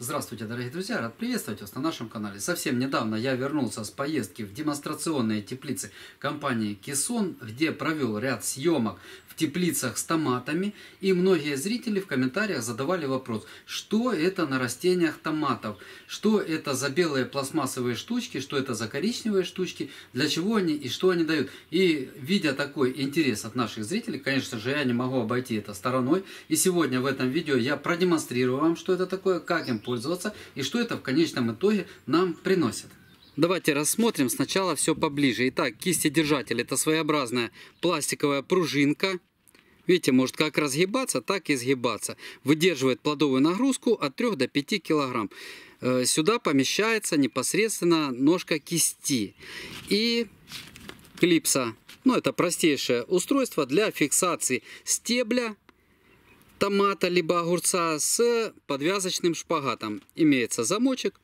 Здравствуйте, дорогие друзья! Рад приветствовать вас на нашем канале. Совсем недавно я вернулся с поездки в демонстрационные теплицы компании Кисон, где провел ряд съемок в теплицах с томатами. И многие зрители в комментариях задавали вопрос, что это на растениях томатов, что это за белые пластмассовые штучки, что это за коричневые штучки, для чего они и что они дают. И видя такой интерес от наших зрителей, конечно же, я не могу обойти это стороной. И сегодня в этом видео я продемонстрирую вам, что это такое, как им пользоваться и что это в конечном итоге нам приносит. Давайте рассмотрим сначала все поближе. Итак, кисти держатель – это своеобразная пластиковая пружинка. Видите, может как разгибаться, так и сгибаться. Выдерживает плодовую нагрузку от 3 до 5 килограмм. Э, сюда помещается непосредственно ножка кисти. И клипса. Ну, это простейшее устройство для фиксации стебля томата либо огурца с подвязочным шпагатом. Имеется замочек,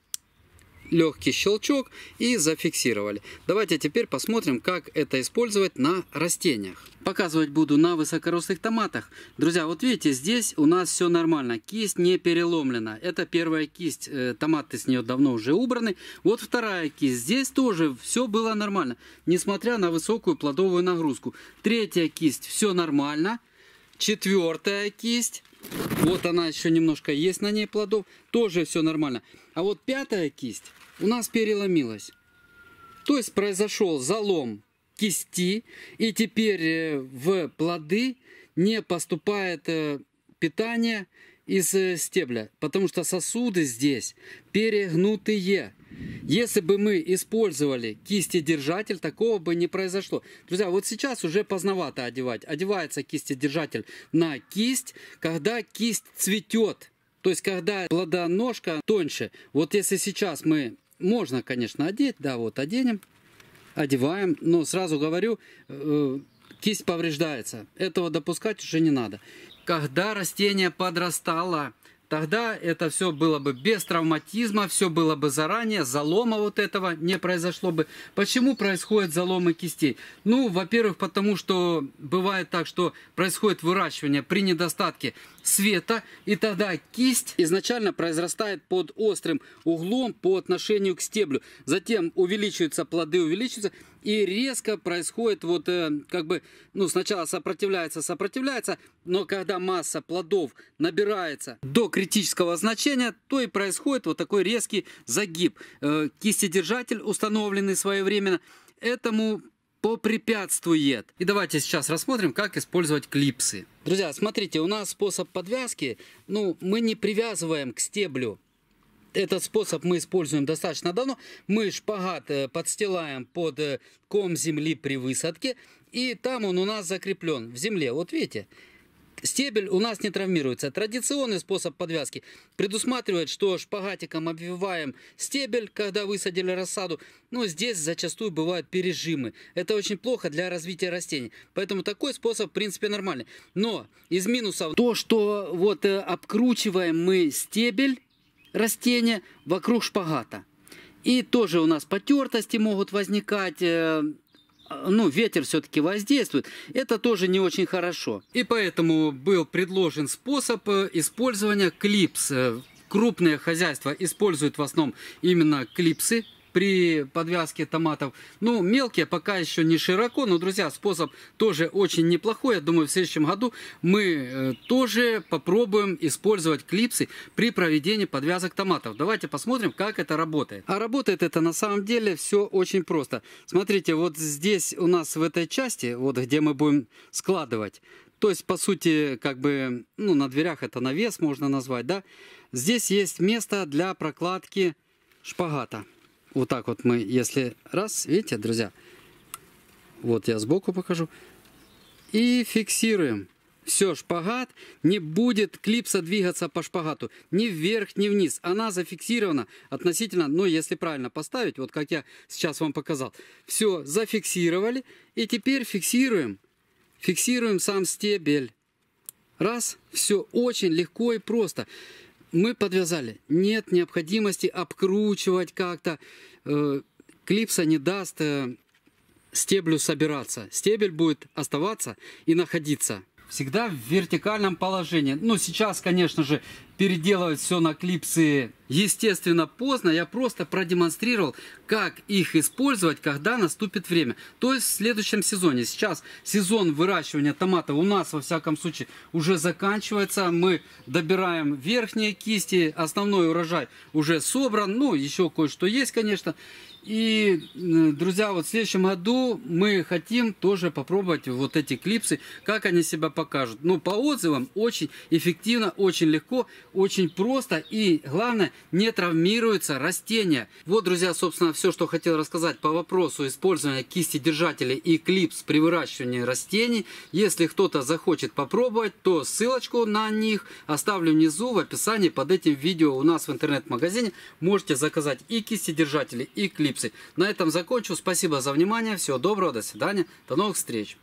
легкий щелчок и зафиксировали. Давайте теперь посмотрим, как это использовать на растениях. Показывать буду на высокорослых томатах. Друзья, вот видите, здесь у нас все нормально. Кисть не переломлена. Это первая кисть. Э, томаты с нее давно уже убраны. Вот вторая кисть. Здесь тоже все было нормально, несмотря на высокую плодовую нагрузку. Третья кисть. Все нормально. Четвертая кисть. Вот она еще немножко есть на ней плодов. Тоже все нормально. А вот пятая кисть у нас переломилась. То есть произошел залом кисти. И теперь э, в плоды не поступает э, питание из э, стебля. Потому что сосуды здесь перегнутые. Если бы мы использовали кистедержатель, такого бы не произошло. Друзья, вот сейчас уже поздновато одевать. Одевается кистедержатель на кисть, когда кисть цветет. То есть, когда плодоножка тоньше. Вот если сейчас мы... Можно, конечно, одеть. Да, вот оденем. Одеваем. Но сразу говорю, э, кисть повреждается. Этого допускать уже не надо. Когда растение подрастало, Тогда это все было бы без травматизма, все было бы заранее, залома вот этого не произошло бы. Почему происходят заломы кистей? Ну, во-первых, потому что бывает так, что происходит выращивание при недостатке света, и тогда кисть изначально произрастает под острым углом по отношению к стеблю. Затем увеличиваются плоды, увеличиваются, и резко происходит вот э, как бы, ну сначала сопротивляется, сопротивляется, но когда масса плодов набирается до критического значения, то и происходит вот такой резкий загиб. Э, кистедержатель, установленный своевременно, этому попрепятствует. И давайте сейчас рассмотрим, как использовать клипсы. Друзья, смотрите, у нас способ подвязки, ну, мы не привязываем к стеблю. Этот способ мы используем достаточно давно. Мы шпагат э, подстилаем под э, ком земли при высадке, и там он у нас закреплен в земле. Вот видите, Стебель у нас не травмируется. Традиционный способ подвязки предусматривает, что шпагатиком обвиваем стебель, когда высадили рассаду, но здесь зачастую бывают пережимы. Это очень плохо для развития растений. Поэтому такой способ в принципе нормальный. Но из минусов то, что вот э, обкручиваем мы стебель растения вокруг шпагата. И тоже у нас потертости могут возникать, э, ну, ветер все-таки воздействует, это тоже не очень хорошо. И поэтому был предложен способ э, использования клипс. Э, Крупные хозяйства используют в основном именно клипсы при подвязке томатов. Ну, мелкие пока еще не широко, но, друзья, способ тоже очень неплохой. Я думаю, в следующем году мы э, тоже попробуем использовать клипсы при проведении подвязок томатов. Давайте посмотрим, как это работает. А работает это на самом деле все очень просто. Смотрите, вот здесь у нас в этой части, вот где мы будем складывать, то есть, по сути, как бы, ну, на дверях это навес можно назвать, да? Здесь есть место для прокладки шпагата вот так вот мы, если раз, видите, друзья, вот я сбоку покажу, и фиксируем. Все, шпагат, не будет клипса двигаться по шпагату, ни вверх, ни вниз. Она зафиксирована относительно, ну, если правильно поставить, вот как я сейчас вам показал. Все, зафиксировали, и теперь фиксируем, фиксируем сам стебель. Раз, все очень легко и просто мы подвязали. Нет необходимости обкручивать как-то. Э, клипса не даст э, стеблю собираться. Стебель будет оставаться и находиться всегда в вертикальном положении. Ну, сейчас, конечно же, переделывать все на клипсы, естественно, поздно. Я просто продемонстрировал, как их использовать, когда наступит время. То есть в следующем сезоне. Сейчас сезон выращивания томата у нас, во всяком случае, уже заканчивается. Мы добираем верхние кисти. Основной урожай уже собран. Ну, еще кое-что есть, конечно. И, э, друзья, вот в следующем году мы хотим тоже попробовать вот эти клипсы, как они себя покажут. Ну, по отзывам, очень эффективно, очень легко, очень просто и, главное, не травмируется растение. Вот, друзья, собственно, все, что хотел рассказать по вопросу использования кисти держателей и клипс при выращивании растений. Если кто-то захочет попробовать, то ссылочку на них оставлю внизу в описании под этим видео у нас в интернет-магазине. Можете заказать и кисти держатели, и клипсы. На этом закончу. Спасибо за внимание. Всего доброго. До свидания. До новых встреч.